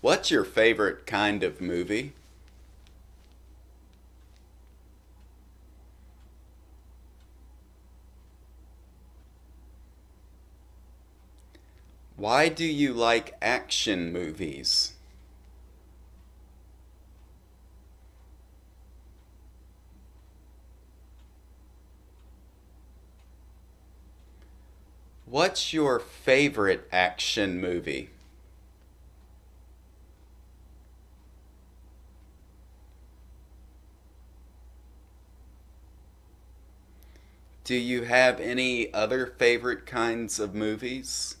What's your favorite kind of movie? Why do you like action movies? What's your favorite action movie? Do you have any other favorite kinds of movies?